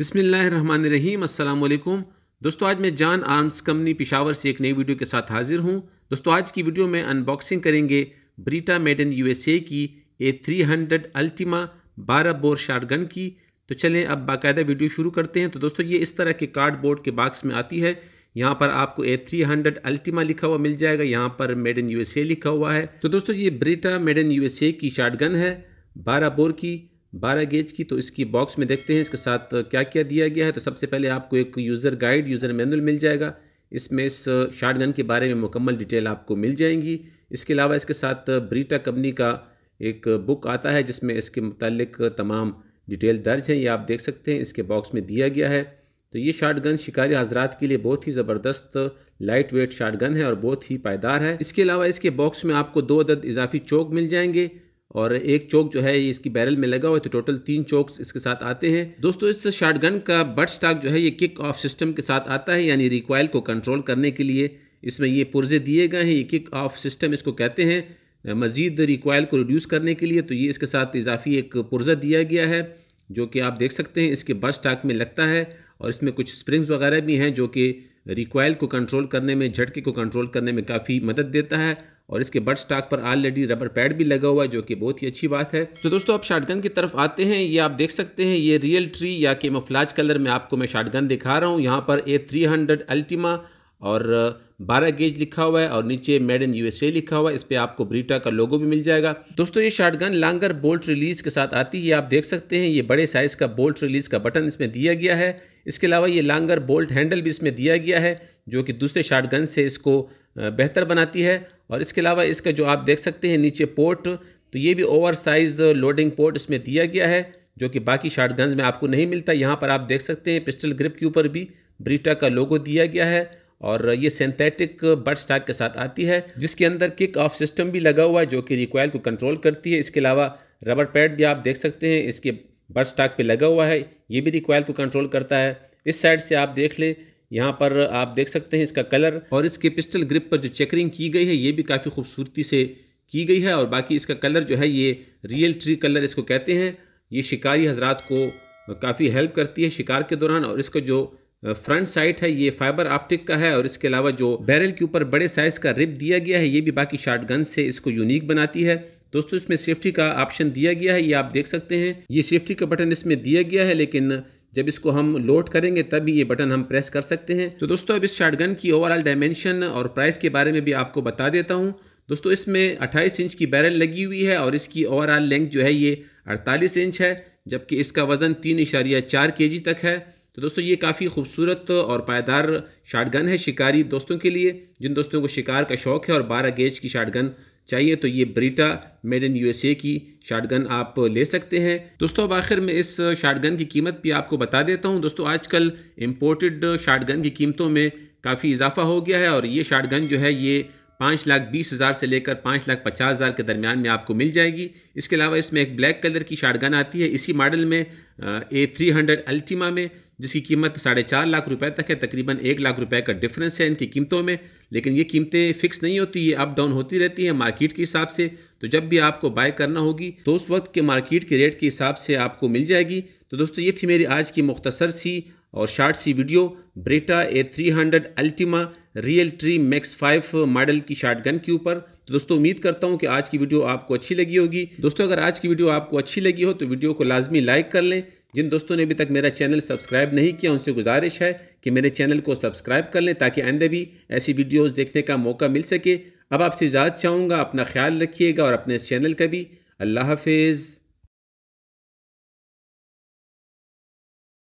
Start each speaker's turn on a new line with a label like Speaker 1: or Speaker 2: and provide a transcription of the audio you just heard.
Speaker 1: बिसमीम अल्लाम दोस्तों आज मैं जान आर्म्स कंपनी पिशावर से एक नई वीडियो के साथ हाजिर हूं दोस्तों आज की वीडियो में अनबॉक्सिंग करेंगे ब्रिटा मेड इन यूएसए की ए थ्री हंड्रेड अल्टीमा बारह बोर शार्टगन की तो चलें अब बाकायदा वीडियो शुरू करते हैं तो दोस्तों ये इस तरह के कार्डबोर्ड के बाक्स में आती है यहाँ पर आपको ए थ्री हंड्रेड अल्टीमा लिखा हुआ मिल जाएगा यहाँ पर मेड इन ए लिखा हुआ है तो दोस्तों ये ब्रिटा मेड इन ए की गन है बारह बोर की 12 गेज की तो इसकी बॉक्स में देखते हैं इसके साथ क्या क्या दिया गया है तो सबसे पहले आपको एक यूज़र गाइड यूज़र मैनुअल मिल जाएगा इसमें इस शार्ट के बारे में मुकम्मल डिटेल आपको मिल जाएंगी इसके अलावा इसके साथ ब्रीटा कंपनी का एक बुक आता है जिसमें इसके मतलब तमाम डिटेल दर्ज हैं ये आप देख सकते हैं इसके बॉक्स में दिया गया है तो ये शार्ट गन शिकारी हजरात के लिए बहुत ही ज़बरदस्त लाइट वेट शार्ट गन है और बहुत ही पायदार है इसके अलावा इसके बॉक्स में आपको दो अदद इजाफी चौक मिल जाएंगे और एक चौक जो है इसकी बैरल में लगा हुआ है तो टोटल तीन चौक्स इसके साथ आते हैं दोस्तों इस गन का बट स्टाक जो है ये किक ऑफ सिस्टम के साथ आता है यानी रिकॉयल को कंट्रोल करने के लिए इसमें ये पुर्जे दिए गए हैं ये किक ऑफ सिस्टम इसको कहते हैं मज़ीद रिकॉयल को रिड्यूस करने के लिए तो ये इसके साथ इजाफी एक पुर्जा दिया गया है जो कि आप देख सकते हैं इसके बट स्टाक में लगता है और इसमें कुछ स्प्रिंग्स वगैरह भी हैं जो कि रिकॉयल को कंट्रोल करने में झटके को कंट्रोल करने में काफ़ी मदद देता है और इसके बट स्टाक पर ऑलरेडी रबर पैड भी लगा हुआ है जो कि बहुत ही अच्छी बात है तो दोस्तों आप शार्टगन की तरफ आते हैं ये आप देख सकते हैं ये रियल ट्री या मफलाज कलर में आपको मैं शार्टगन दिखा रहा हूँ यहाँ पर ए थ्री हंड्रेड अल्टीमा और 12 गेज लिखा हुआ है और नीचे मेड इन यूएसए लिखा हुआ है इस पर आपको ब्रिटा का लोगो भी मिल जाएगा दोस्तों ये शार्टगन लांगर बोल्ट रिलीज के साथ आती है आप देख सकते हैं ये बड़े साइज़ का बोल्ट रिलीज का बटन इसमें दिया गया है इसके अलावा ये लांगर बोल्ट हैंडल भी इसमें दिया गया है जो कि दूसरे शार्टगन से इसको बेहतर बनाती है और इसके अलावा इसका जो आप देख सकते हैं नीचे पोर्ट तो ये भी ओवर साइज़ लोडिंग पोर्ट इसमें दिया गया है जो कि बाकी शार्ट में आपको नहीं मिलता यहाँ पर आप देख सकते हैं पिस्टल ग्रिप के ऊपर भी ब्रिटा का लोगो दिया गया है और ये सिंथेटिक बट स्टाक के साथ आती है जिसके अंदर किक ऑफ सिस्टम भी लगा हुआ है जो कि रिक्वायल को कंट्रोल करती है इसके अलावा रबर पैड भी आप देख सकते हैं इसके बट स्टाक पर लगा हुआ है ये भी रिक्वायल को कंट्रोल करता है इस साइड से आप देख लें यहाँ पर आप देख सकते हैं इसका कलर और इसके पिस्टल ग्रिप पर जो चेकरिंग की गई है ये भी काफ़ी खूबसूरती से की गई है और बाकी इसका कलर जो है ये रियल ट्री कलर इसको कहते हैं ये शिकारी हजरात को काफ़ी हेल्प करती है शिकार के दौरान और इसका जो फ्रंट साइड है ये फाइबर ऑप्टिक का है और इसके अलावा जो बैरल के ऊपर बड़े साइज़ का रिप दिया गया है ये भी बाकी शार्ट से इसको यूनिक बनाती है दोस्तों इसमें सेफ्टी का ऑप्शन दिया गया है ये आप देख सकते हैं ये सेफ्टी का बटन इसमें दिया गया है लेकिन जब इसको हम लोड करेंगे तभी ये बटन हम प्रेस कर सकते हैं तो दोस्तों अब इस गन की ओवरऑल डायमेंशन और प्राइस के बारे में भी आपको बता देता हूँ दोस्तों इसमें 28 इंच की बैरल लगी हुई है और इसकी ओवरऑल लेंथ जो है ये 48 इंच है जबकि इसका वज़न तीन इशारिया चार के जी तक है तो दोस्तों ये काफ़ी खूबसूरत और पायदार शार्टगन है शिकारी दोस्तों के लिए जिन दोस्तों को शिकार का शौक़ है और बारह गेज की शार्टगन चाहिए तो ये ब्रिटा मेड इन यूएसए की शार्टगन आप ले सकते हैं दोस्तों अब आखिर में इस शार्टगन की कीमत भी आपको बता देता हूँ दोस्तों आजकल इम्पोर्टेड शार्टगन की कीमतों में काफ़ी इजाफा हो गया है और ये शार्टगन जो है ये पाँच लाख बीस हज़ार से लेकर पाँच लाख पचास हज़ार के दरमियान में आपको मिल जाएगी इसके अलावा इसमें एक ब्लैक कलर की शार्टगन आती है इसी मॉडल में ए थ्री हंड्रेड अल्टीमा में जिसकी कीमत साढ़े चार लाख रुपए तक है तकरीबन एक लाख रुपए का डिफरेंस है इनकी कीमतों में लेकिन ये कीमतें फिक्स नहीं होती ये अप डाउन होती रहती है मार्केट के हिसाब से तो जब भी आपको बाय करना होगी तो उस वक्त के मार्केट के रेट के हिसाब से आपको मिल जाएगी तो दोस्तों ये थी मेरी आज की मुख्तसर सी और शार्ट सी video Beretta A three hundred Ultima real tree max five model की शार्ट गन के ऊपर तो दोस्तों उम्मीद करता हूँ कि आज की वीडियो आपको अच्छी लगी होगी दोस्तों अगर आज की वीडियो आपको अच्छी लगी हो तो वीडियो को लाजमी लाइक कर लें जिन दोस्तों ने अभी तक मेरा चैनल सब्सक्राइब नहीं किया उनसे गुजारिश है कि मेरे चैनल को सब्सक्राइब कर लें ताकि आइंदे भी ऐसी वीडियोज़ देखने का मौका मिल सके अब आपसे इजाज़त चाहूँगा अपना ख्याल रखिएगा और अपने इस चैनल का भी अल्लाह हाफिज़